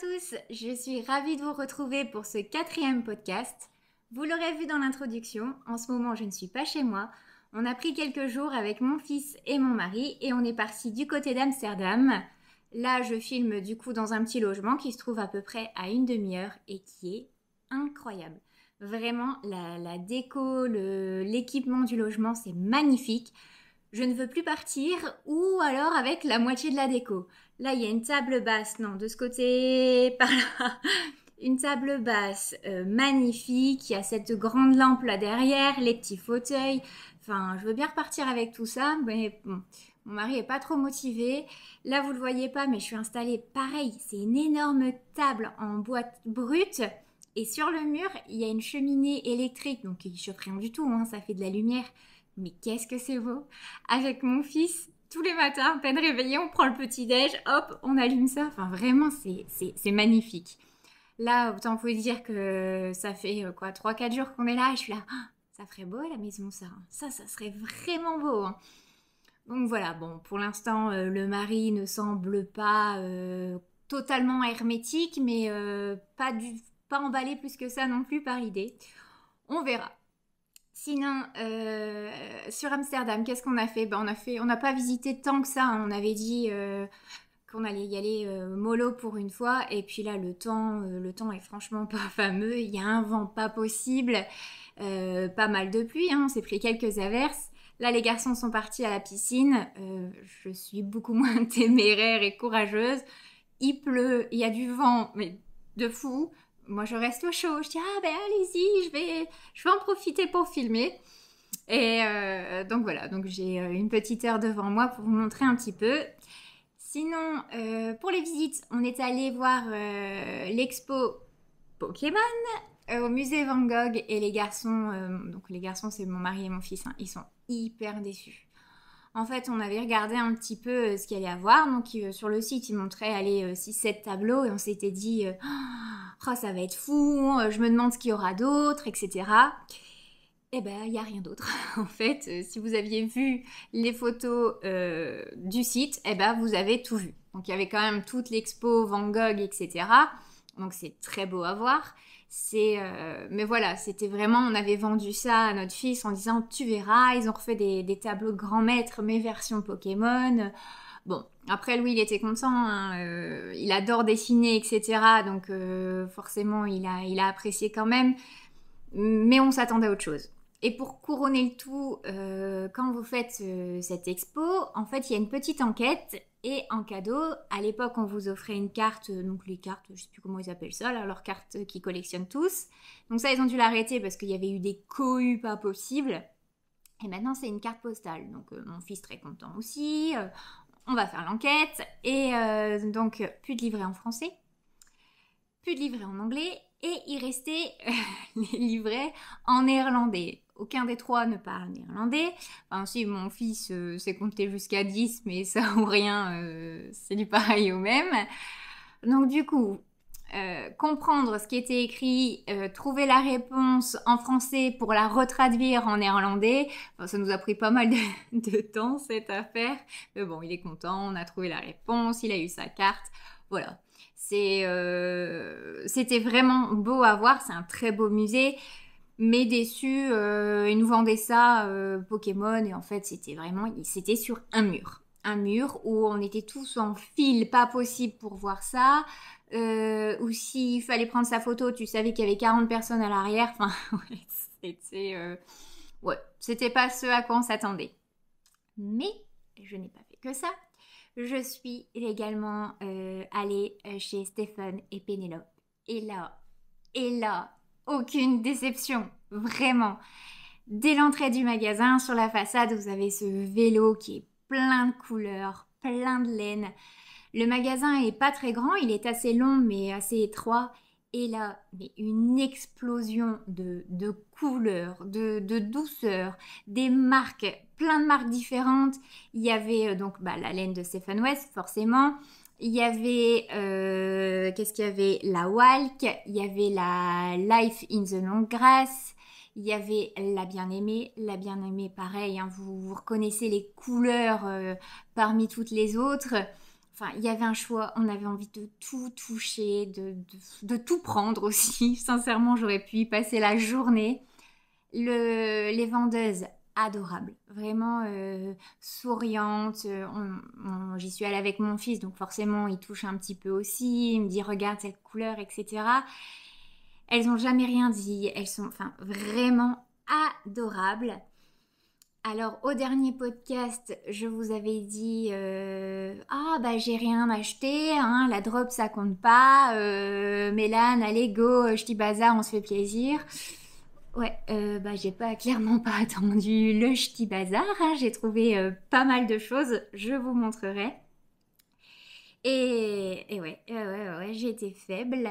tous, je suis ravie de vous retrouver pour ce quatrième podcast. Vous l'aurez vu dans l'introduction, en ce moment je ne suis pas chez moi. On a pris quelques jours avec mon fils et mon mari et on est parti du côté d'Amsterdam. Là je filme du coup dans un petit logement qui se trouve à peu près à une demi-heure et qui est incroyable. Vraiment, la déco, l'équipement du logement, c'est magnifique je ne veux plus partir, ou alors avec la moitié de la déco. Là, il y a une table basse, non, de ce côté, par là. Une table basse euh, magnifique, il y a cette grande lampe là derrière, les petits fauteuils. Enfin, je veux bien repartir avec tout ça, mais bon, mon mari est pas trop motivé. Là, vous ne le voyez pas, mais je suis installée pareil. C'est une énorme table en boîte brute. Et sur le mur, il y a une cheminée électrique, donc il ne chauffe rien du tout, hein, ça fait de la lumière mais qu'est-ce que c'est beau Avec mon fils, tous les matins, à peine réveillé, on prend le petit-déj, hop, on allume ça. Enfin, vraiment, c'est magnifique. Là, autant vous dire que ça fait euh, quoi, 3-4 jours qu'on est là, et je suis là, ah, ça ferait beau à la maison, ça. Hein. Ça, ça serait vraiment beau. Hein. Donc voilà, bon, pour l'instant, euh, le mari ne semble pas euh, totalement hermétique, mais pas, du, pas emballé plus que ça non plus par l'idée. On verra. Sinon, euh, sur Amsterdam, qu'est-ce qu'on a fait ben, On a fait, on n'a pas visité tant que ça. Hein. On avait dit euh, qu'on allait y aller euh, mollo pour une fois, et puis là, le temps, le temps est franchement pas fameux. Il y a un vent pas possible, pas mal de pluie. Hein. On s'est pris quelques averses. Là, les garçons sont partis à la piscine. je suis beaucoup moins téméraire et courageuse. Il pleut, il y a du vent, mais de fou moi je reste au chaud. Je dis ah ben allez-y, je vais, je vais en profiter pour filmer. Et euh, donc voilà, donc j'ai euh, une petite heure devant moi pour vous montrer un petit peu. Sinon, euh, pour les visites, on est allé voir l'expo Pokémon au musée Van Gogh et les garçons, donc les garçons c'est mon mari et mon fils, hein. ils sont hyper déçus. En fait, on avait regardé un petit peu euh, ce qu'il y allait avoir. Donc, euh, sur le site, il montrait aller 6-7 euh, tableaux et on s'était dit oh, ça va être fou, je me demande ce qu'il y aura d'autre, etc. Eh ben, il n'y a rien d'autre. en fait, si vous aviez vu les photos du site, eh ben, vous avez tout vu. Donc, il y avait quand même toute l'expo Van Gogh, etc. Donc, c'est très beau à voir. C'est, euh, mais voilà, c'était vraiment, on avait vendu ça à notre fils en disant tu verras, ils ont refait des, tableaux de grands maîtres, mes versions Pokémon. Bon, après lui, il était content, hein, euh, il adore dessiner, etc. Donc euh, forcément, il a, il a apprécié quand même, mais on s'attendait à autre chose. Et pour couronner le tout, quand vous faites cette expo, en fait, il y a une petite enquête et en cadeau, à l'époque, on vous offrait une carte, euh, donc les cartes, je ne sais plus comment ils appellent ça, alors leur carte qu'ils collectionnent tous. Donc ça, ils ont dû l'arrêter parce qu'il y avait eu des cohues pas possibles. Et maintenant, c'est une carte postale. Donc euh, mon fils très content aussi. Euh, on va faire l'enquête. Et donc, plus de livret en français, plus de livret en anglais et il restait les livrets en néerlandais. Aucun des trois ne parle néerlandais. Enfin, si mon fils euh, s'est compté jusqu'à 10, mais ça ou rien, euh, c'est du pareil au même. Donc, du coup, euh, comprendre ce qui était écrit, trouver la réponse en français pour la retraduire en néerlandais. ça nous a pris pas mal de, de, temps cette affaire, mais bon, il est content, on a trouvé la réponse, il a eu sa carte, voilà. Euh, c'était vraiment beau à voir, c'est un très beau musée, mais déçu, euh, ils nous vendaient ça euh, Pokémon et en fait c'était vraiment, c'était sur un mur. Un mur où on était tous en fil, pas possible pour voir ça. Euh, ou s'il fallait prendre sa photo, tu savais qu'il y avait 40 personnes à l'arrière. Enfin, c'était ouais, c'était pas ce à quoi on s'attendait. Mais je n'ai pas fait que ça je suis également euh, allée euh, chez Stéphane et Pénélope. Et là, et là, aucune déception, vraiment. Dès l'entrée du magasin, sur la façade, vous avez ce vélo qui est plein de couleurs, plein de laine. Le magasin est pas très grand, il est assez long mais assez étroit et là, une explosion de, de couleurs, de, de, douceur, des marques, plein de marques différentes. Il y avait euh, donc bah, la laine de Stephen West, forcément. Il y avait, euh, qu'est-ce qu'il y avait La Walk, il y avait la Life in the Long Grass, il y avait la bien-aimée, la bien-aimée pareil, hein, vous, reconnaissez les couleurs euh, parmi toutes les autres. Enfin, il y avait un choix, on avait envie de tout toucher, de, tout prendre aussi. Sincèrement, j'aurais pu y passer la journée. les vendeuses, adorables, vraiment euh, souriantes. Euh, j'y suis allée avec mon fils, donc forcément, il touche un petit peu aussi. Il me dit, regarde cette couleur, etc. Elles n'ont jamais rien dit. Elles sont enfin, vraiment adorables. Alors, au dernier podcast, je vous avais dit euh, Ah, bah, j'ai rien acheté, hein, la drop ça compte pas, euh, Mélane, allez, go, euh, je bazar, on se fait plaisir. Ouais, bah, j'ai pas, clairement pas attendu le ch'ti bazar, hein, j'ai trouvé pas mal de choses, je vous montrerai. Et, ouais j'ai été faible.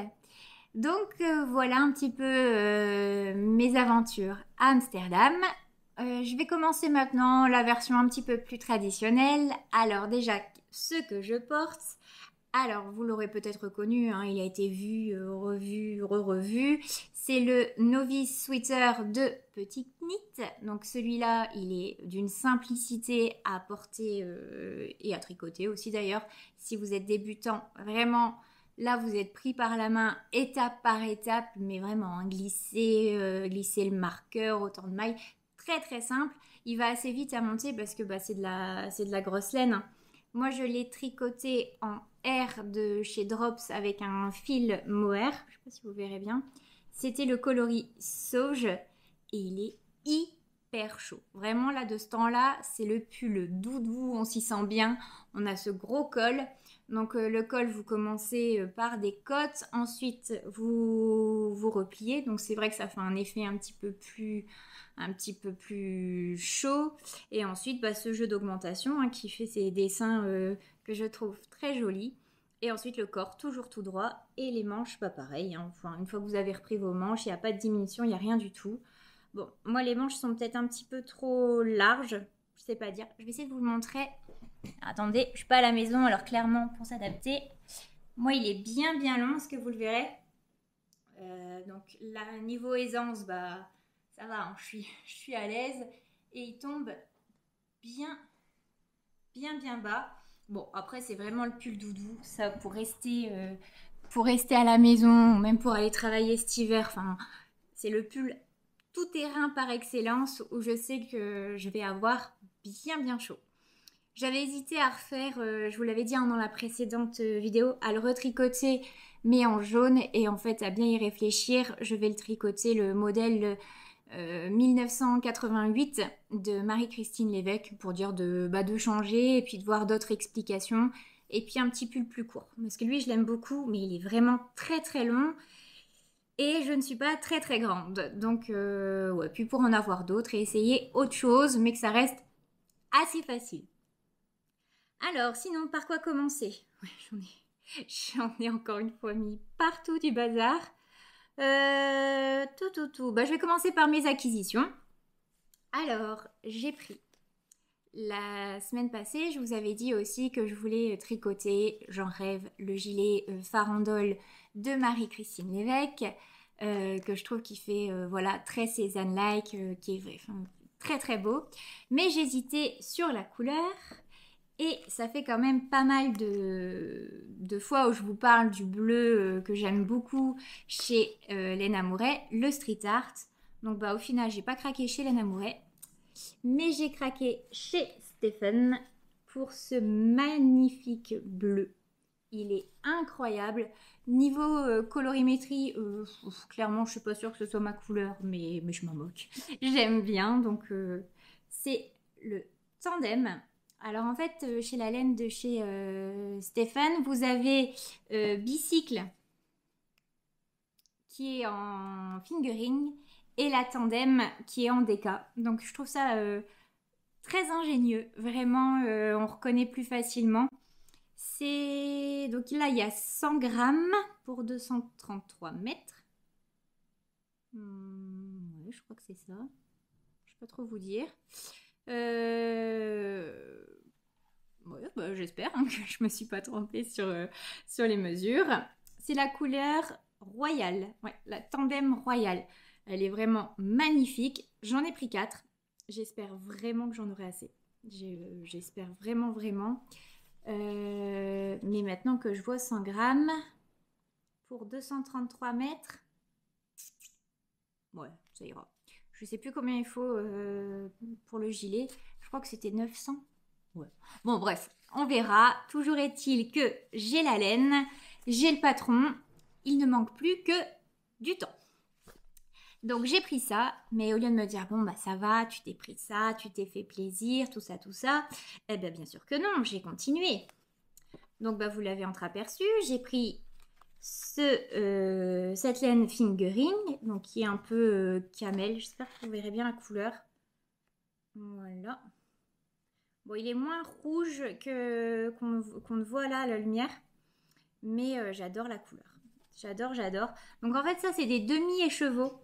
Donc, voilà un petit peu mes aventures à Amsterdam. Euh, je vais commencer maintenant la version un petit peu plus traditionnelle. Alors déjà, ce que je porte, alors vous l'aurez peut-être reconnu, hein, il a été vu, euh, revu, re-revu. C'est le Novice Sweater de Petit Knit. Donc celui-là, il est d'une simplicité à porter euh, et à tricoter aussi d'ailleurs. Si vous êtes débutant, vraiment... Là, vous êtes pris par la main étape par étape, mais vraiment, hein, glisser, glisser le marqueur, autant de mailles très très simple. Il va assez vite à monter parce que bah, c'est de, la, c'est de la grosse laine. Moi, je l'ai tricoté en R de chez Drops avec un fil mohair. Je sais pas si vous verrez bien. C'était le coloris sauge et il est hyper chaud. Vraiment, là, de ce temps-là, c'est le pull doudou, on s'y sent bien. On a ce gros col. Donc euh, le col, vous commencez euh, par des côtes, ensuite vous vous repliez. Donc c'est vrai que ça fait un effet un petit peu plus, chaud. Et ensuite, bah, ce jeu d'augmentation hein, qui fait ces dessins euh, que je trouve très jolis. Et ensuite le corps toujours tout droit et les manches, pas bah, pareil. Hein. une fois que vous avez repris vos manches, il n'y a pas de diminution, il n'y a rien du tout. Bon, moi les manches sont peut-être un petit peu trop larges je sais pas dire. Je vais essayer de vous le montrer. Attendez, je suis pas à la maison, alors clairement, pour s'adapter. Moi, il est bien, bien long, ce que vous le verrez. Euh, donc, là, niveau aisance, bah, ça va, hein, je, suis, je suis à l'aise. Et il tombe bien, bien, bien bas. Bon, après, c'est vraiment le pull doudou, ça, pour rester, euh, pour rester à la maison, même pour aller travailler cet hiver. Enfin, c'est le pull tout terrain par excellence où je sais que je vais avoir bien bien chaud. J'avais hésité à refaire, euh, je vous l'avais dit hein, dans la précédente euh, vidéo, à le retricoter mais en jaune et en fait à bien y réfléchir, je vais le tricoter le modèle 1988 euh, de Marie-Christine Lévesque pour dire de, bah, de changer et puis de voir d'autres explications et puis un petit pull plus court parce que lui je l'aime beaucoup mais il est vraiment très très long et je ne suis pas très très grande donc ouais puis pour en avoir d'autres et essayer autre chose mais que ça reste assez facile. Alors, sinon, par quoi commencer J'en ai, encore une fois mis partout du bazar. Euh, tout, tout, tout. Bah, je vais commencer par mes acquisitions. Alors, j'ai pris. La semaine passée, je vous avais dit aussi que je voulais euh, tricoter, j'en rêve, le gilet euh, farandole de Marie-Christine Lévesque, que je trouve qui fait, voilà, très Cézanne-like, qui est, vrai très très beau. Mais j'hésitais sur la couleur. Et ça fait quand même pas mal de, de fois où je vous parle du bleu euh, que j'aime beaucoup chez Lenamouret, Lena le street art. Donc bah, au final, j'ai pas craqué chez Lena mais j'ai craqué chez Stephen pour ce magnifique bleu. Il est incroyable. Niveau euh, colorimétrie, euh, clairement, je ne suis pas sûre que ce soit ma couleur, mais, je m'en moque. J'aime bien, donc euh, c'est le tandem. Alors en fait, chez la laine de chez Stéphane, vous avez bicycle qui est en fingering et la tandem qui est en DK. Donc je trouve ça très ingénieux, vraiment, on reconnaît plus facilement. C'est donc là il y a 100 grammes pour 233 mètres. Hmm, ouais, je crois que c'est ça. Je peux pas trop vous dire. Euh, bah, j'espère hein, que je ne me suis pas trompée sur, euh, sur les mesures. C'est la couleur royale, ouais, la tandem royale. Elle est vraiment magnifique. J'en ai pris 4. J'espère vraiment que j'en aurai assez. Euh, j'espère vraiment, vraiment. Euh, mais maintenant que je vois 100 grammes pour 233 mètres, ouais, ça ira. Je sais plus combien il faut euh, pour le gilet. Je crois que c'était 900. Bon, bref, on verra. Toujours est-il que j'ai la laine, j'ai le patron. Il ne manque plus que du temps. Donc j'ai pris ça, mais au lieu de me dire bon bah ça va, tu t'es pris ça, tu t'es fait plaisir, tout ça, tout ça, eh bien bien sûr que non, j'ai continué. Donc bah vous l'avez entreaperçu, j'ai pris ce, euh, cette laine fingering, donc qui est un peu euh, camel, j'espère que vous verrez bien la couleur. Voilà. Bon, il est moins rouge que qu'on voit là la lumière, mais euh, j'adore la couleur. J'adore, j'adore. Donc en fait, ça, c'est des demi-échevaux.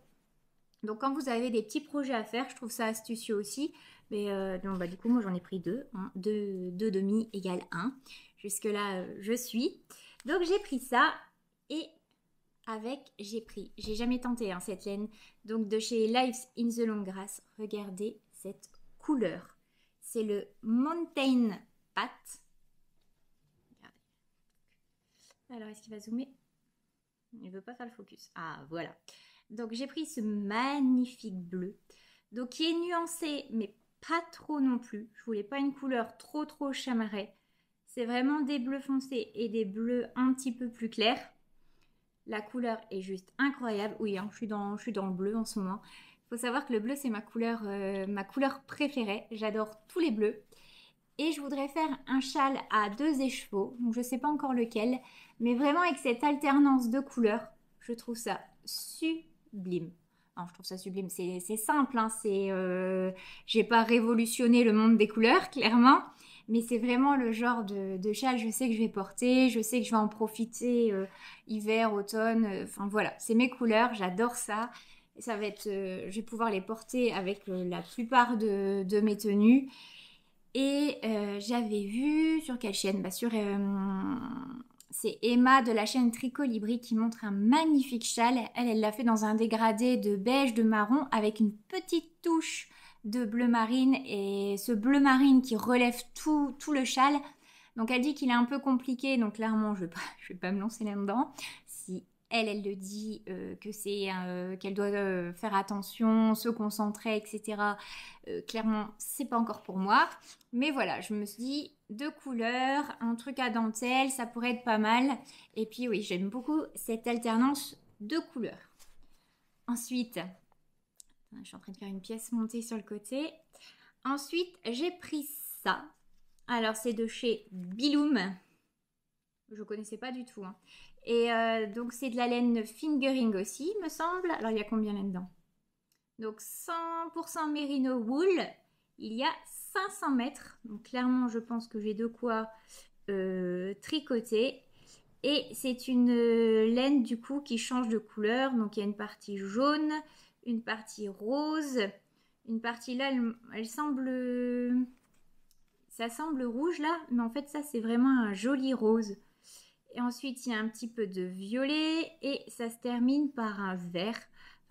Donc quand vous avez des petits projets à faire, je trouve ça astucieux aussi. Mais euh, bah, du coup, moi j'en ai pris deux. Hein. Deux, demi égale un. Jusque-là, euh, je suis. Donc j'ai pris ça et avec, j'ai pris. J'ai jamais tenté hein, cette laine. Donc de chez Lives in the Long Grass. Regardez cette couleur. C'est le Mountain Pat. Alors, est-ce qu'il va zoomer Il ne veut pas faire le focus. Ah, voilà. Donc j'ai pris ce magnifique bleu, donc qui est nuancé mais pas trop non plus. Je voulais pas une couleur trop trop chamarrée. C'est vraiment des bleus foncés et des bleus un petit peu plus clairs. La couleur est juste incroyable. Oui, hein, je, suis dans, le bleu en ce moment. Il faut savoir que le bleu, c'est ma, couleur, euh, ma couleur préférée. J'adore tous les bleus. Et je voudrais faire un châle à deux écheveaux. Donc, je ne sais pas encore lequel. Mais vraiment avec cette alternance de couleurs, je trouve ça super sublime. Hein, je trouve ça sublime. C'est simple, hein, c'est, euh, j'ai pas révolutionné le monde des couleurs, clairement, mais c'est vraiment le genre de, de, châle, je sais que je vais porter, je sais que je vais en profiter euh, hiver, automne, euh, enfin voilà, c'est mes couleurs, j'adore ça. ça va être, je vais pouvoir les porter avec la plupart de, de, mes tenues. Et j'avais vu sur quelle chaîne bah, Sur c'est Emma de la chaîne Tricolibri qui montre un magnifique châle. Elle, elle l'a fait dans un dégradé de beige, de marron, avec une petite touche de bleu marine et ce bleu marine qui relève tout, tout le châle. Donc elle dit qu'il est un peu compliqué, donc clairement je ne vais, pas me lancer là-dedans elle, elle le dit euh, que c'est euh, qu'elle doit euh, faire attention, se concentrer, etc. clairement, c'est pas encore pour moi. Mais voilà, je me suis dit deux couleurs, un truc à dentelle, ça pourrait être pas mal. Et puis oui, j'aime beaucoup cette alternance de couleurs. Ensuite, je suis en train de faire une pièce montée sur le côté. Ensuite, j'ai pris ça. Alors, c'est de chez Biloum. Je connaissais pas du tout. Hein. Et euh, donc, c'est de la laine fingering aussi, me semble. Alors, il y a combien là-dedans Donc, 100% merino wool. Il y a 500 mètres. Donc, clairement, je pense que j'ai de quoi euh, tricoter. Et c'est une euh, laine, du coup, qui change de couleur. Donc, il y a une partie jaune, une partie rose, une partie là, elle semble... Ça semble rouge là, mais en fait ça c'est vraiment un joli rose. Et ensuite, il y a un petit peu de violet et ça se termine par un vert.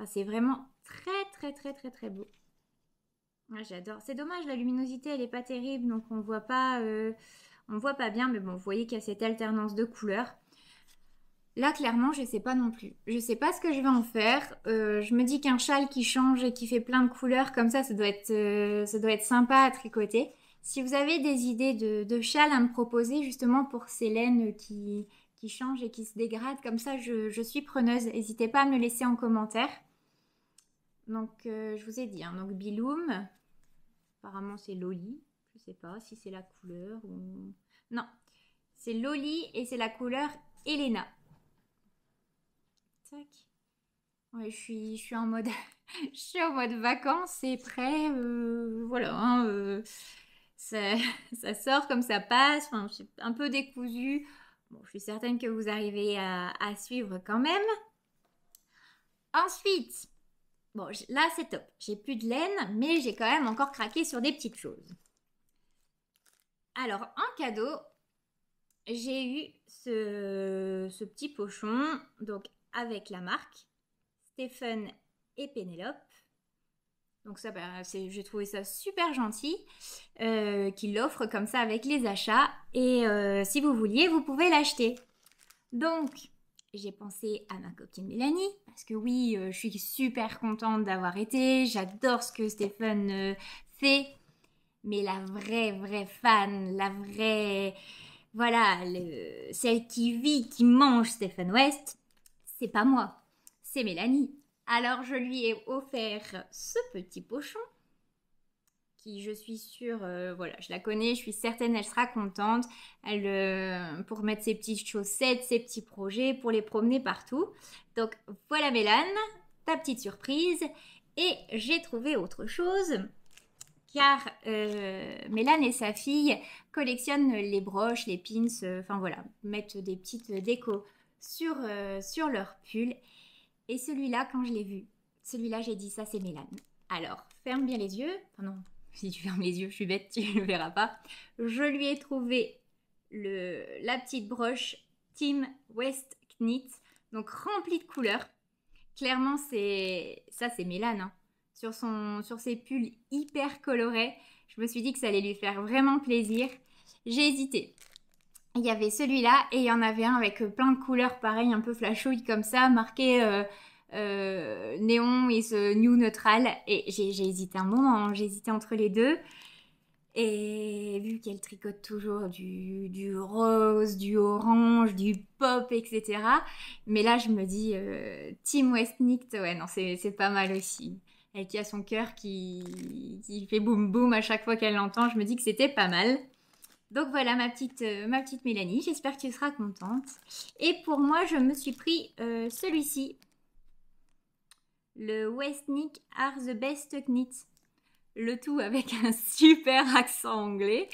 c'est vraiment très, très, très, très, très beau. Moi, ah, J'adore. C'est dommage, la luminosité, elle n'est pas terrible, donc on voit pas, euh, on voit pas bien. Mais bon, vous voyez qu'il y a cette alternance de couleurs. Là, clairement, je ne sais pas non plus. Je ne sais pas ce que je vais en faire. Euh, je me dis qu'un châle qui change et qui fait plein de couleurs comme ça, doit euh, ça doit être sympa à tricoter. Si vous avez des idées de, de châles à me proposer justement pour ces laines euh, qui, qui changent et qui se dégradent, comme ça je, suis preneuse. N'hésitez pas à me le laisser en commentaire. Donc euh, je vous ai dit, hein, donc Biloum, apparemment c'est Loli, je ne sais pas si c'est la couleur ou... Non, c'est Loli et c'est la couleur Elena. Tac. je suis, je suis en mode, je suis en mode vacances et prêt, euh, voilà. Hein, ça, sort comme ça passe, enfin, suis un peu décousue. Bon, je suis certaine que vous arrivez à, suivre quand même. Ensuite, bon, là c'est top. J'ai plus de laine, mais j'ai quand même encore craqué sur des petites choses. Alors, en cadeau, j'ai eu ce, petit pochon, donc avec la marque Stephen et Pénélope. Donc ça, ben, j'ai trouvé ça super gentil euh, qu'il l'offre comme ça avec les achats. Et euh, si vous vouliez, vous pouvez l'acheter. Donc, j'ai pensé à ma copine Mélanie, parce que oui, euh, je suis super contente d'avoir été, j'adore ce que Stéphane fait, mais la vraie, vraie fan, la vraie... Voilà, celle qui vit, qui mange Stéphane West, c'est pas moi, c'est Mélanie. Alors je lui ai offert ce petit pochon qui, je suis sûre, euh, voilà, je la connais, je suis certaine, elle sera contente euh, pour mettre ses petites chaussettes, ses petits projets, pour les promener partout. Donc voilà Mélane, ta petite surprise. Et j'ai trouvé autre chose car euh, Mélane et sa fille collectionnent les broches, les pins, enfin voilà, mettent des petites décos sur, sur leur pull. Et celui-là, quand je l'ai vu, celui-là, j'ai dit ça, c'est Mélane. Alors, ferme bien les yeux. Pardon, si tu fermes les yeux, je suis bête, tu ne le verras pas. Je lui ai trouvé le, la petite broche Tim West Knit, donc remplie de couleurs. Clairement, c'est ça, c'est Mélane. Hein. Sur, son, sur ses pulls hyper colorés, je me suis dit que ça allait lui faire vraiment plaisir. J'ai hésité. Il y avait celui-là et il y en avait un avec euh, plein de couleurs pareilles, un peu flashouille comme ça, marqué euh, euh, néon et ce new neutral. Et j'ai hésité un moment, hein, j'ai hésité entre les deux. Et vu qu'elle tricote toujours du, rose, du orange, du pop, etc. Mais là, je me dis, tim Team Westnicht, ouais, non, c'est pas mal aussi. Elle qui a son cœur qui, qui fait boum boum à chaque fois qu'elle l'entend, je me dis que c'était pas mal. Donc voilà ma petite, euh, petite Mélanie, j'espère que tu seras contente. Et pour moi, je me suis pris euh, celui-ci, le Westnick Are the Best Knit. Le tout avec un super accent anglais,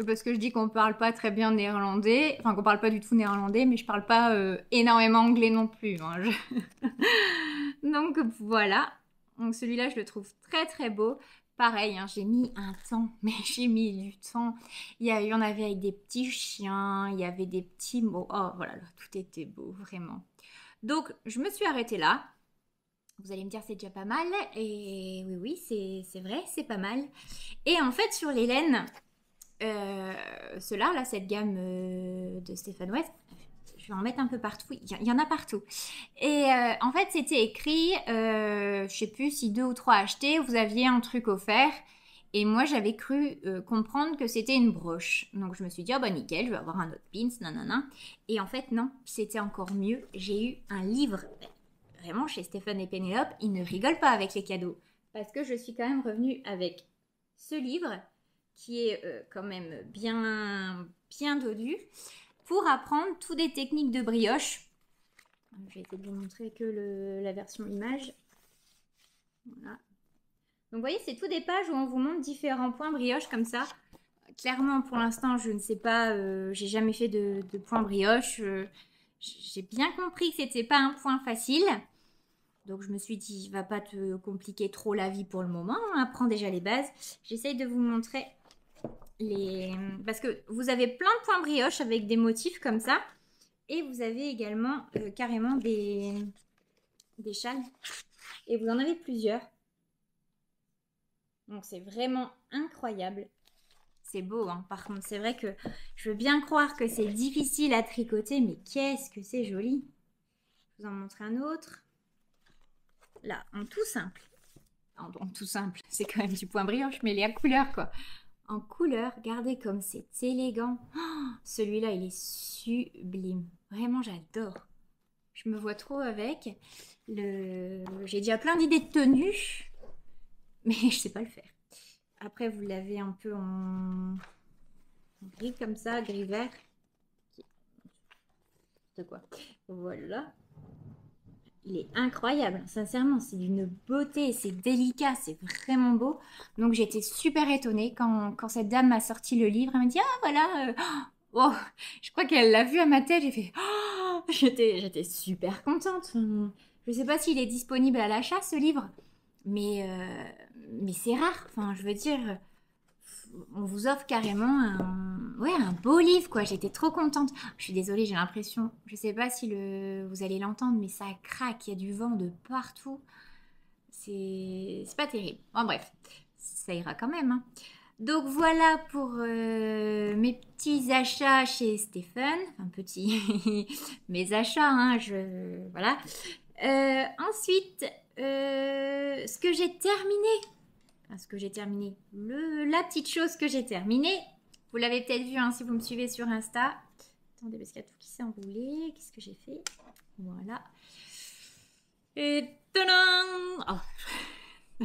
euh, parce que je dis qu'on parle pas très bien néerlandais, enfin qu'on parle pas du tout néerlandais, mais je parle pas énormément anglais non plus. Hein, donc voilà, donc celui-là, je le trouve très très beau. Pareil, hein, j'ai mis un temps, mais j'ai mis du temps. Il y, en avait avec des petits chiens, il y avait des petits mots. Oh, voilà, tout était beau, vraiment. Donc, je me suis arrêtée là. Vous allez me dire, c'est déjà pas mal. Et oui, oui, c'est vrai, c'est pas mal. Et en fait, sur les laines, euh, cela, là, cette gamme euh, de Stéphane West, je vais en mettre un peu partout. Il y, en a partout. Et euh, en fait, c'était écrit, euh, je ne sais plus si deux ou trois achetés, vous aviez un truc offert. Et moi, j'avais cru euh, comprendre que c'était une broche. Donc, je me suis dit, oh bah nickel, je vais avoir un autre pins, nanana. Et en fait, non, c'était encore mieux. J'ai eu un livre. Vraiment, chez Stéphane et Pénélope, ils ne rigolent pas avec les cadeaux. Parce que je suis quand même revenue avec ce livre, qui est quand même bien, bien dodu pour apprendre toutes les techniques de brioche. Je vais essayer de vous montrer que la version image. Voilà. Donc vous voyez, c'est tout des pages où on vous montre différents points brioche comme ça. Clairement, pour l'instant, je ne sais pas, euh, j'ai jamais fait de, points point brioche. Euh, j'ai bien compris que c'était pas un point facile. Donc je me suis dit, va pas te compliquer trop la vie pour le moment, hein. apprends déjà les bases. J'essaye de vous montrer les... Parce que vous avez plein de points brioche avec des motifs comme ça. Et vous avez également euh, carrément des... des châles. Et vous en avez plusieurs. Donc c'est vraiment incroyable. C'est beau, hein. par contre, c'est vrai que je veux bien croire que c'est difficile à tricoter, mais qu'est-ce que c'est joli. Je vous en montre un autre. Là, en tout simple. En, en tout simple, c'est quand même du point brioche, mais il y a couleur, quoi en couleur. Regardez comme c'est élégant. Oh, celui-là, il est sublime. Vraiment, j'adore. Je me vois trop avec. Le... J'ai déjà plein d'idées de tenues, mais je sais pas le faire. Après, vous l'avez un peu en... gris comme ça, gris vert. De quoi Voilà il est incroyable. Sincèrement, c'est d'une beauté, c'est délicat, c'est vraiment beau. Donc j'étais super étonnée quand, quand cette dame m'a sorti le livre. Elle m'a dit Ah voilà, euh, oh, je crois qu'elle l'a vu à ma tête. J'ai fait oh, j'étais, super contente. Je ne sais pas s'il est disponible à l'achat ce livre, mais, euh, mais c'est rare. Enfin, je veux dire, on vous offre carrément un, beau livre, quoi. J'étais trop contente. Je suis désolée, j'ai l'impression, je sais pas si le, vous allez l'entendre, mais ça craque, il y a du vent de partout. C'est pas terrible. En bref, ça ira quand même. Hein. Donc voilà pour euh, mes petits achats chez Stephen Enfin, petits, mes achats, hein, je... Voilà. Euh, ensuite, euh, ce que j'ai terminé parce ce que j'ai terminé. la petite chose que j'ai terminée, vous l'avez peut-être vu hein, si vous me suivez sur Insta. Attendez, parce qu'il y a tout qui s'est enroulé. Qu'est-ce que j'ai fait Voilà. Et tadam oh.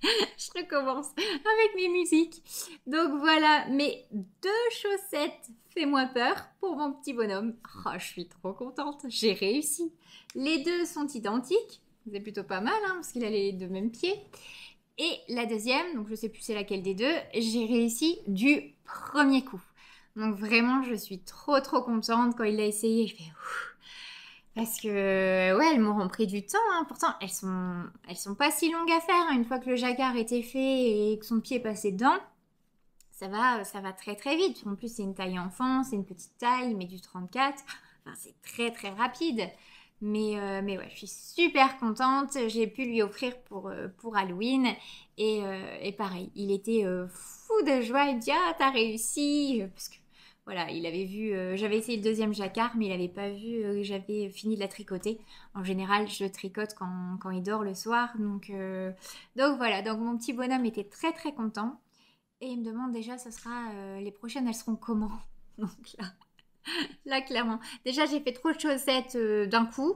Je recommence avec mes musiques. Donc voilà mes deux chaussettes Fais-moi peur pour mon petit bonhomme. Oh, je suis trop contente, j'ai réussi. Les deux sont identiques. C'est plutôt pas mal hein, parce qu'il a les deux mêmes pieds. Et la deuxième, donc je sais plus c'est laquelle des deux, j'ai réussi du premier coup. Donc vraiment, je suis trop trop contente quand il l'a essayé. Je fais Parce que, ouais, elles m'auront pris du temps. Hein. Pourtant, elles sont, elles sont pas si longues à faire. Hein. Une fois que le jacquard était fait et que son pied est passé dedans, ça va, ça va très très vite. En plus, c'est une taille enfant, c'est une petite taille, mais du 34. Enfin, c'est très très rapide. Euh, mais, ouais, je suis super contente. J'ai pu lui offrir pour, euh, pour Halloween. Et, euh, et, pareil, il était fou de joie. Il dit Ah, t'as réussi Parce que voilà, il avait vu. j'avais essayé le deuxième jacquard, mais il n'avait pas vu que j'avais fini de la tricoter. En général, je tricote quand, il dort le soir. Donc, donc voilà, donc mon petit bonhomme était très très content. Et il me demande déjà Ce sera. les prochaines, elles seront comment Donc Là, clairement. Déjà, j'ai fait trop de chaussettes euh, d'un coup.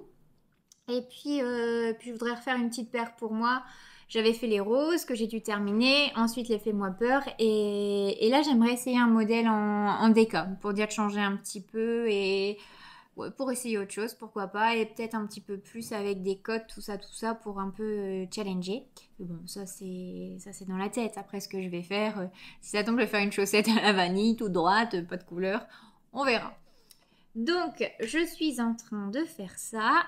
Et puis, euh, puis, je voudrais refaire une petite paire pour moi. J'avais fait les roses que j'ai dû terminer, ensuite les fait moi peur. Et, là, j'aimerais essayer un modèle en, en pour dire de changer un petit peu et pour essayer autre chose, pourquoi pas. Et peut-être un petit peu plus avec des cotes, tout ça, tout ça pour un peu euh, challenger. bon, ça c'est ça c'est dans la tête. Après, ce que je vais faire, si ça tombe, je vais faire une chaussette à la vanille, tout droite, pas de couleur. On verra. Donc, je suis en train de faire ça.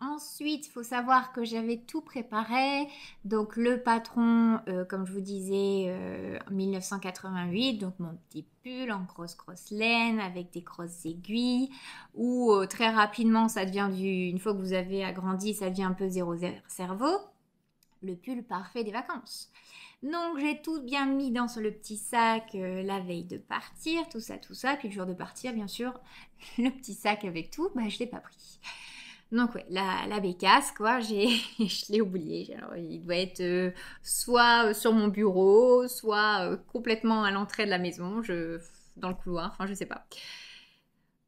Ensuite, il faut savoir que j'avais tout préparé. Donc, le patron, euh, comme je vous disais, euh, en 1988. Donc, mon petit pull en grosse, grosse laine avec des grosses aiguilles. Ou euh, très rapidement, ça devient du. Une fois que vous avez agrandi, ça devient un peu zéro cerveau le pull parfait des vacances. Donc j'ai tout bien mis dans le petit sac euh, la veille de partir, tout ça, tout ça. Puis le jour de partir, bien sûr, le petit sac avec tout, bah, je l'ai pas pris. Donc la, bécasse, quoi, j'ai, je l'ai oublié. il doit être euh, soit euh, sur mon bureau, soit complètement à l'entrée de la maison, je, dans le couloir, enfin je sais pas.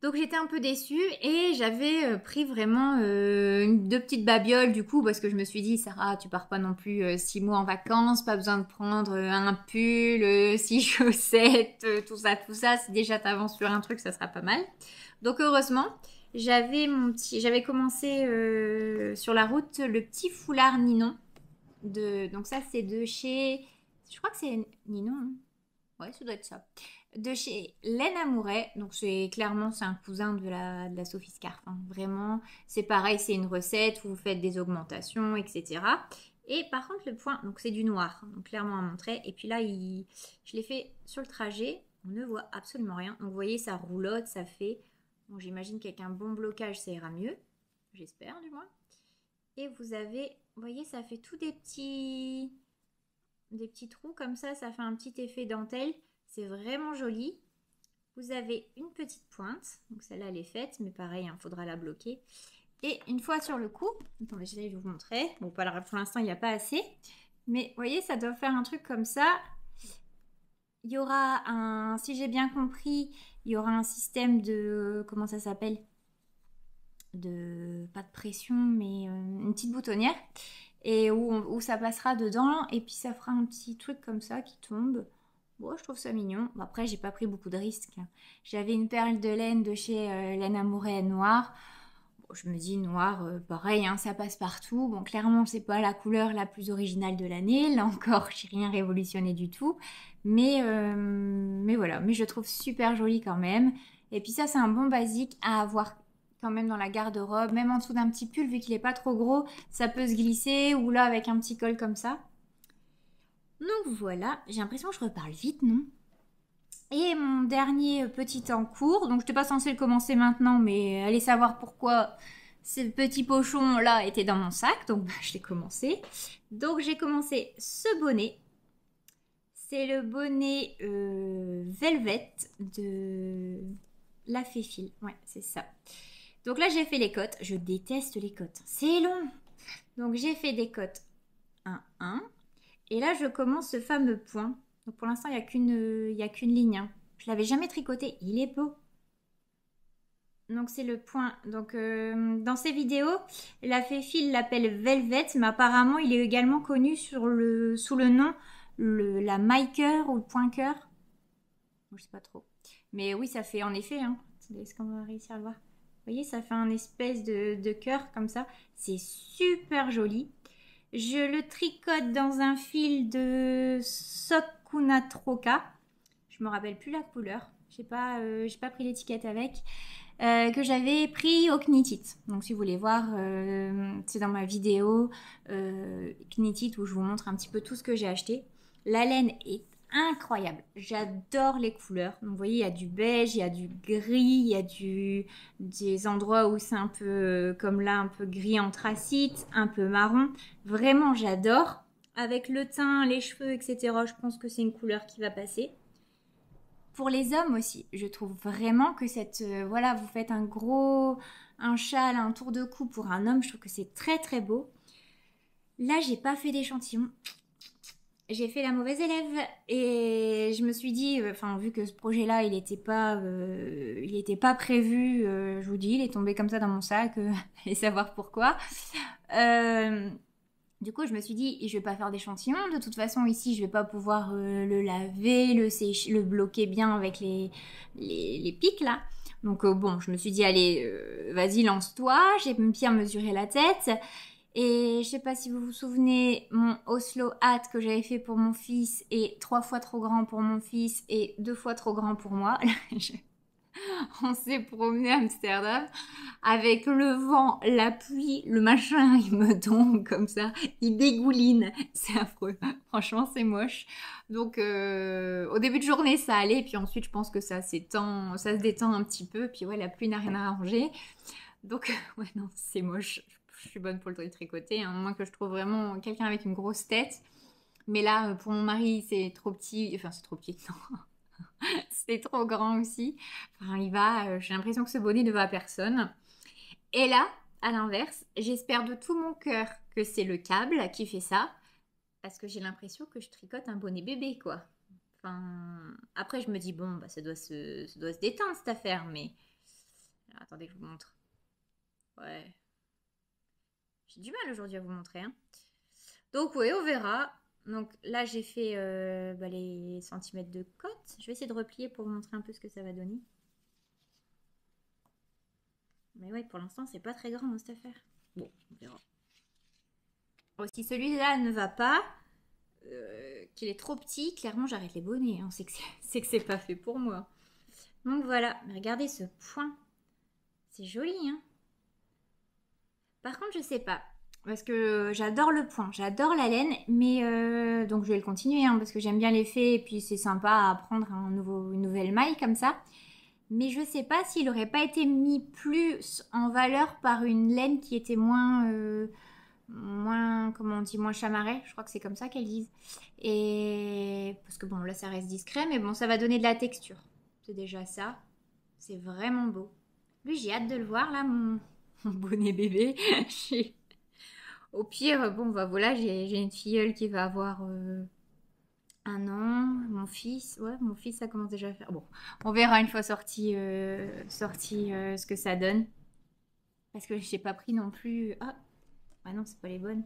Donc j'étais un peu déçue et j'avais euh, pris vraiment euh, deux petites babioles du coup parce que je me suis dit Sarah tu pars pas non plus euh, six mois en vacances, pas besoin de prendre un pull, six chaussettes, tout ça, tout ça. Si déjà t'avances sur un truc ça sera pas mal. Donc heureusement j'avais mon petit, j'avais commencé sur la route le petit foulard Ninon de, donc ça c'est de chez, je crois que c'est Ninon, hein. ouais ça doit être ça de chez Lena Mouret. Donc c'est clairement c'est un cousin de la, Sophie Scarf. Hein. Vraiment, c'est pareil, c'est une recette vous faites des augmentations, etc. Et par contre le point, donc c'est du noir, hein, donc clairement à montrer. Et puis là, je l'ai fait sur le trajet, on ne voit absolument rien. Donc vous voyez, ça roulotte, ça fait. Bon, j'imagine qu'avec un bon blocage, ça ira mieux. J'espère du moins. Et vous avez, vous voyez, ça fait tous des petits, des petits trous comme ça, ça fait un petit effet dentelle. C'est vraiment joli. Vous avez une petite pointe, donc celle-là elle est faite, mais pareil, il hein, faudra la bloquer. Et une fois sur le coup, attendez, je vais vous montrer. Bon, pour l'instant, il n'y a pas assez. Mais vous voyez, ça doit faire un truc comme ça. Il y aura un, si j'ai bien compris, il y aura un système de, comment ça s'appelle De, pas de pression, mais euh, une petite boutonnière. Et où ça passera dedans. Et puis ça fera un petit truc comme ça qui tombe. Bon, oh, je trouve ça mignon. après, j'ai pas pris beaucoup de risques. Hein. J'avais une perle de laine de chez euh, Laine Amouret noire. je me dis noir, euh, pareil, hein, ça passe partout. Bon, clairement, c'est pas la couleur la plus originale de l'année. Là encore, n'ai rien révolutionné du tout. Mais, euh, mais voilà, mais je trouve super joli quand même. Et puis ça, c'est un bon basique à avoir quand même dans la garde-robe, même en dessous d'un petit pull, vu qu'il n'est pas trop gros, ça peut se glisser, ou là avec un petit col comme ça. Donc voilà, j'ai l'impression que je reparle vite, non Et mon dernier petit en cours, donc je n'étais pas censée le commencer maintenant, mais allez savoir pourquoi ce petit pochon-là était dans mon sac, donc bah, je l'ai commencé. Donc j'ai commencé ce bonnet. C'est le bonnet euh, Velvet de la Féfil. Ouais, c'est ça. Donc là, j'ai fait les cotes. Je déteste les cotes. C'est long. Donc j'ai fait des cotes 1-1, et là, je commence ce fameux point. Donc pour l'instant, il n'y a qu'une ligne. Je hein. Je l'avais jamais tricoté. Il est beau. Donc c'est le point. Donc euh, dans ces vidéos, la fée l'appelle Velvet, mais apparemment il est également connu sous le nom le, la cœur ou le Point Cœur. Je sais pas trop. Mais oui, ça fait en effet. Hein. Est-ce qu'on va réussir à le voir Vous voyez, ça fait un espèce de, de cœur comme ça. C'est super joli. Je le tricote dans un fil de Sokunatroka. Je me rappelle plus la couleur. J'ai pas, euh, j'ai pas pris l'étiquette avec. Euh, que j'avais pris au Knitit. Donc si vous voulez voir, euh, c'est dans ma vidéo euh, Knitit où je vous montre un petit peu tout ce que j'ai acheté. La laine est incroyable. J'adore les couleurs. vous voyez, il y a du beige, il y a du gris, il y a du, des endroits où c'est un peu euh, comme là, un peu gris anthracite, un peu marron. Vraiment, j'adore. Avec le teint, les cheveux, etc., je pense que c'est une couleur qui va passer. Pour les hommes aussi, je trouve vraiment que cette... Euh, voilà, vous faites un gros... un châle, un tour de cou pour un homme, je trouve que c'est très très beau. Là, j'ai pas fait d'échantillon j'ai fait la mauvaise élève et je me suis dit, euh, enfin vu que ce projet-là, il n'était pas, euh, il pas prévu. Euh, je vous dis, il est tombé comme ça dans mon sac. et savoir pourquoi. du coup, je me suis dit, je vais pas faire d'échantillon. De toute façon, ici, je vais pas pouvoir le laver, le sécher, le bloquer bien avec les les, les pics là. Donc bon, je me suis dit, allez, vas-y, lance-toi. J'ai bien mesuré la tête. Et je sais pas si vous vous souvenez, mon Oslo hat que j'avais fait pour mon fils est trois fois trop grand pour mon fils et deux fois trop grand pour moi. On s'est promené à Amsterdam avec le vent, la pluie, le machin, il me tombe comme ça, il dégouline, c'est affreux, franchement c'est moche. Donc euh, au début de journée ça allait, puis ensuite je pense que ça s'étend, ça se détend un petit peu, puis ouais la pluie n'a rien à arranger. Donc ouais non c'est moche, je suis bonne pour le tricoter, hein. à moins que je trouve vraiment quelqu'un avec une grosse tête. Mais là, euh, pour mon mari, c'est trop petit. Enfin, c'est trop petit, non. c'est trop grand aussi. Enfin, il va. Euh, j'ai l'impression que ce bonnet ne va à personne. Et là, à l'inverse, j'espère de tout mon cœur que c'est le câble qui fait ça. Parce que j'ai l'impression que je tricote un bonnet bébé, quoi. Enfin, après, je me dis, bon, bah, ça, doit se, se détendre cette affaire, mais. attendez, je vous montre. Ouais, j'ai du mal aujourd'hui à vous montrer. Hein. Donc oui, on verra. Donc là, j'ai fait euh, bah, les centimètres de côte. Je vais essayer de replier pour vous montrer un peu ce que ça va donner. Mais oui, pour l'instant, c'est pas très grand hein, cette affaire. Bon, on verra. Oh, si celui-là ne va pas, euh, qu'il est trop petit, clairement, j'arrête les bonnets. Hein. On sait que c'est pas fait pour moi. Donc voilà, Mais regardez ce point. C'est joli, hein par contre, je sais pas. Parce que j'adore le point, j'adore la laine, mais euh, donc je vais le continuer hein, parce que j'aime bien l'effet et puis c'est sympa à prendre une nouvelle maille comme ça. Mais je sais pas s'il aurait pas été mis plus en valeur par une laine qui était moins. Euh, moins, comment on dit, moins chamarrée, je crois que c'est comme ça qu'elle disent. Et parce que bon, là ça reste discret, mais bon, ça va donner de la texture. C'est déjà ça. C'est vraiment beau. Lui, j'ai hâte de le voir là, mon, mon bonnet bébé. Au pire, bon, bah, voilà, j'ai une filleule qui va avoir euh, un an. Mon fils, ouais, mon fils, ça commence déjà à faire. Bon, on verra une fois sorti, euh, euh, ce que ça donne. Parce que je n'ai pas pris non plus. Ah, ah non, c'est pas les bonnes.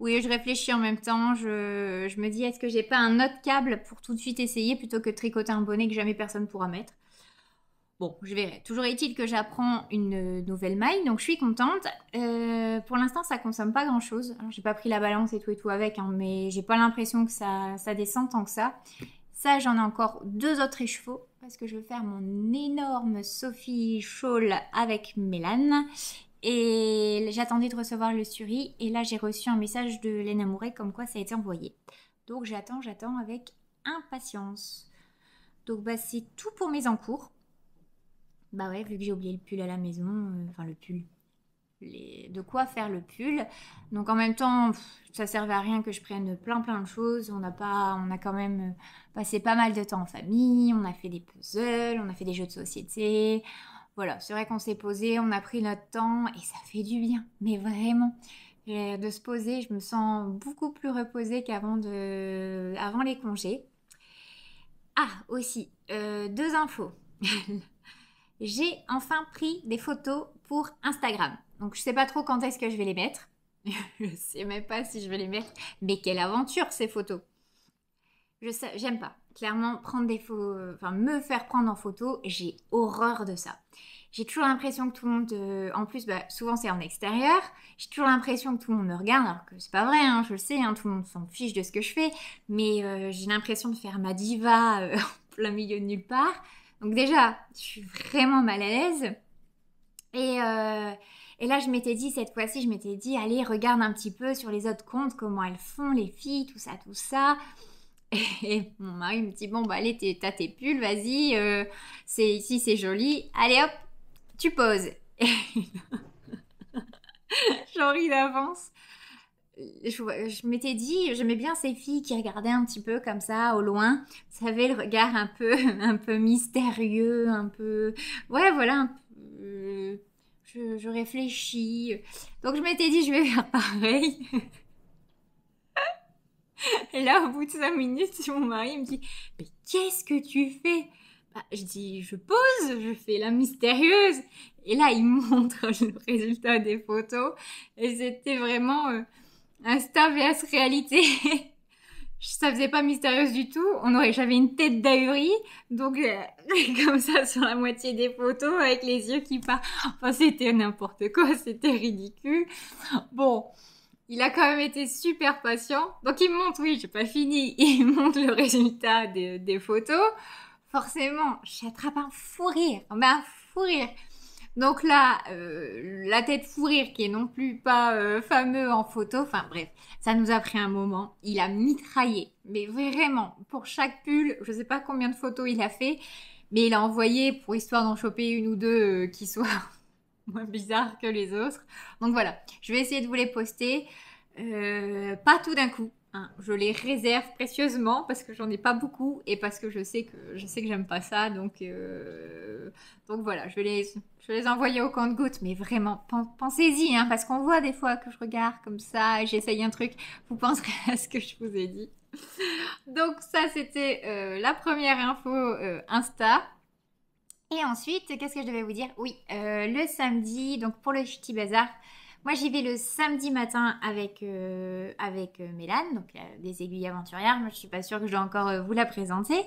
Oui, je réfléchis en même temps. Je, me dis, est-ce que j'ai pas un autre câble pour tout de suite essayer plutôt que tricoter un bonnet que jamais personne pourra mettre Bon, je verrai. Toujours est-il que j'apprends une euh, nouvelle maille, donc je suis contente. Euh, pour l'instant, ça consomme pas grand-chose. J'ai pas pris la balance et tout et tout avec, hein, mais j'ai pas l'impression que ça, ça descend tant que ça. Ça, j'en ai encore deux autres écheveaux parce que je veux faire mon énorme Sophie shawl avec Mélane. Et j'attendais de recevoir le suri et là j'ai reçu un message de Léna Mouret comme quoi ça a été envoyé. Donc j'attends, j'attends avec impatience. Donc bah, c'est tout pour mes encours. Bah ouais, vu que j'ai oublié le pull à la maison, euh, enfin le pull. Les... De quoi faire le pull. Donc en même temps, ça servait à rien que je prenne plein plein de choses. On a, pas, on a quand même euh, passé pas mal de temps en famille, on a fait des puzzles, on a fait des jeux de société. Voilà, c'est vrai qu'on s'est posé, on a pris notre temps et ça fait du bien, mais vraiment. Euh, de se poser, je me sens beaucoup plus reposée qu'avant de... avant les congés. Ah, aussi, deux infos. j'ai enfin pris des photos pour Instagram. Donc je sais pas trop quand est-ce que je vais les mettre. je sais même pas si je vais les mettre. Mais quelle aventure ces photos. Je j'aime pas. Clairement, prendre des photos, enfin me faire prendre en photo, j'ai horreur de ça. J'ai toujours l'impression que tout le monde, euh, en plus, bah, souvent c'est en extérieur. J'ai toujours l'impression que tout le monde me regarde, alors que c'est pas vrai, hein, je le sais, hein, tout le monde s'en fiche de ce que je fais. Mais euh, j'ai l'impression de faire ma diva euh, en plein milieu de nulle part. Donc déjà, je suis vraiment mal à l'aise. Et, euh, et, là, je m'étais dit, cette fois-ci, je m'étais dit, allez, regarde un petit peu sur les autres comptes, comment elles font, les filles, tout ça, tout ça. Et mon mari me dit, bon, bah allez, t'as tes pulls, vas-y, euh, c'est ici, c'est joli. Allez, hop, tu poses. J'en ris d'avance je, m'étais dit, j'aimais bien ces filles qui regardaient un petit peu comme ça au loin. Vous savez, le regard un peu, un peu mystérieux, un peu. Ouais, voilà, un euh, je, réfléchis. Donc je m'étais dit, je vais faire pareil. Et là, au bout de cinq minutes, mon mari me dit Mais qu'est-ce que tu fais bah, Je dis Je pose, je fais la mystérieuse. Et là, il montre le résultat des photos. Et c'était vraiment. Euh, Insta vs réalité. ça faisait pas mystérieuse du tout. On aurait, j'avais une tête d'ahuri, donc euh, comme ça sur la moitié des photos avec les yeux qui partent. Enfin, c'était n'importe quoi, c'était ridicule. Bon, il a quand même été super patient. Donc il montre, oui, j'ai pas fini, il montre le résultat des photos. Forcément, j'attrape un fou rire, mais un fou rire. Donc là, euh, la tête rire qui est non plus pas euh, fameux en photo, enfin bref, ça nous a pris un moment. Il a mitraillé, mais vraiment, pour chaque pull, je ne sais pas combien de photos il a fait, mais il a envoyé pour histoire d'en choper une ou deux euh, qui soient moins bizarres que les autres. Donc voilà, je vais essayer de vous les poster, pas tout d'un coup, Hein, je les réserve précieusement parce que j'en ai pas beaucoup et parce que je sais que je sais que j'aime pas ça, donc euh, donc voilà, je vais les je les envoyer au compte gouttes mais vraiment pensez-y, hein, parce qu'on voit des fois que je regarde comme ça, j'essaye un truc, vous penserez à ce que je vous ai dit. Donc ça c'était euh, la première info euh, Insta. Et ensuite, qu'est-ce que je devais vous dire Oui, le samedi, donc pour le Shitty Bazar, moi, j'y vais le samedi matin avec, euh, avec euh, Mélane, donc des aiguilles aventurières. Moi, je suis pas sûre que je dois encore euh, vous la présenter.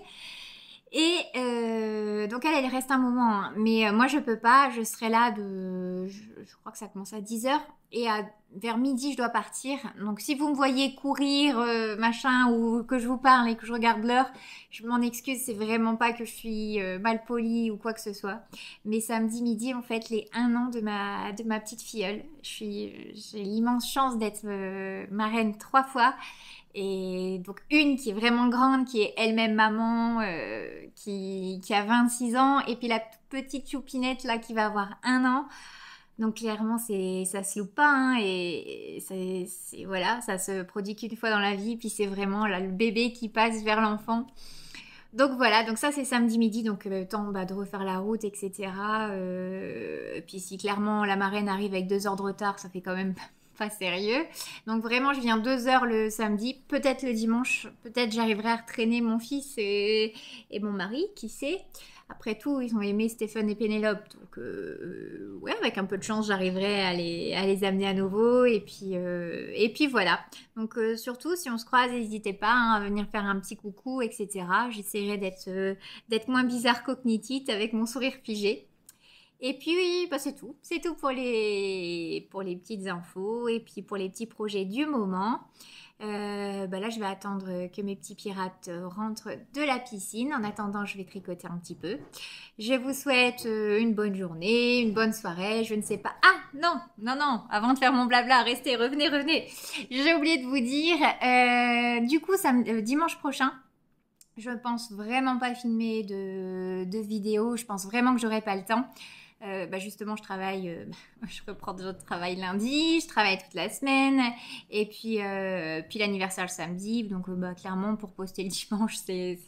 Et euh, donc elle, elle reste un moment, hein. mais euh, moi je peux pas, je serai là de, je, crois que ça commence à 10h, et à, vers midi je dois partir. Donc si vous me voyez courir, euh, machin, ou que je vous parle et que je regarde l'heure, je m'en excuse, c'est vraiment pas que je suis mal polie ou quoi que ce soit. Mais samedi midi, en fait, les un an de ma, de ma petite filleule, j'ai l'immense chance d'être marraine trois fois, et donc une qui est vraiment grande, qui est elle-même maman, euh, qui, a 26 ans, et puis la petite choupinette là qui va avoir un an. Donc clairement, c'est ça se loupe pas, hein, et voilà, ça se produit qu'une fois dans la vie, puis c'est vraiment là, le bébé qui passe vers l'enfant. Donc voilà, donc ça c'est samedi midi, donc euh, le temps bah, de refaire la route, etc. Euh, puis si clairement la marraine arrive avec deux heures de retard, ça fait quand même pas sérieux. Donc vraiment, je viens deux heures le samedi, peut-être le dimanche, peut-être j'arriverai à retraîner mon fils et, mon mari, qui sait. Après tout, ils ont aimé Stéphane et Pénélope, donc euh, euh, ouais, avec un peu de chance, j'arriverai à les, à les, amener à nouveau. Et puis, euh, et puis voilà. Donc surtout, si on se croise, n'hésitez pas hein, à venir faire un petit coucou, etc. J'essaierai d'être moins bizarre cognitite avec mon sourire figé. Et puis, bah, c'est tout. C'est tout pour les, pour les petites infos et puis pour les petits projets du moment. Euh, bah, là, je vais attendre que mes petits pirates rentrent de la piscine. En attendant, je vais tricoter un petit peu. Je vous souhaite euh, une bonne journée, une bonne soirée. Je ne sais pas. Ah non, non, non. Avant de faire mon blabla, restez, revenez, revenez. J'ai oublié de vous dire. Euh, du coup, dimanche prochain, je ne pense vraiment pas filmer de, de vidéo. Je pense vraiment que j'aurai pas le temps. Euh, bah justement, je travaille, euh, je reprends de travail lundi, je travaille toute la semaine, et puis, euh, puis l'anniversaire le samedi. Donc, bah, clairement, pour poster le dimanche, c'est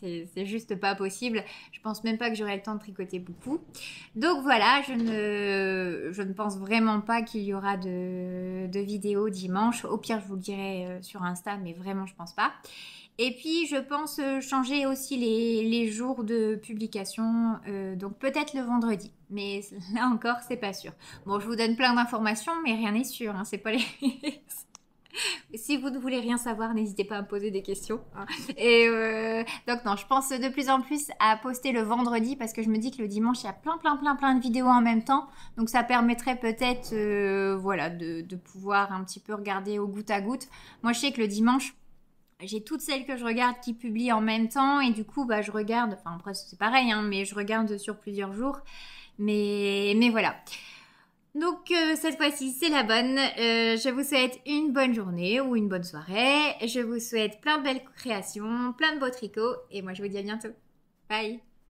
juste pas possible. Je pense même pas que j'aurai le temps de tricoter beaucoup. Donc, voilà, je ne, je ne pense vraiment pas qu'il y aura de, de vidéo dimanche. Au pire, je vous le dirai sur Insta, mais vraiment, je pense pas. Et puis, je pense euh, changer aussi les, jours de publication, euh, donc peut-être le vendredi. Mais là encore, c'est pas sûr. Bon, je vous donne plein d'informations, mais rien n'est sûr. Hein, c'est pas les. si vous ne voulez rien savoir, n'hésitez pas à me poser des questions. Hein. Et euh, donc non, je pense de plus en plus à poster le vendredi parce que je me dis que le dimanche il y a plein plein plein plein de vidéos en même temps, donc ça permettrait peut-être voilà de, de pouvoir un petit peu regarder au goutte à goutte. Moi je sais que le dimanche j'ai toutes celles que je regarde qui publient en même temps et du coup bah je regarde enfin après c'est pareil hein, mais je regarde sur plusieurs jours mais mais voilà donc euh, cette fois-ci c'est la bonne euh, je vous souhaite une bonne journée ou une bonne soirée je vous souhaite plein de belles créations plein de beaux tricots et moi je vous dis à bientôt bye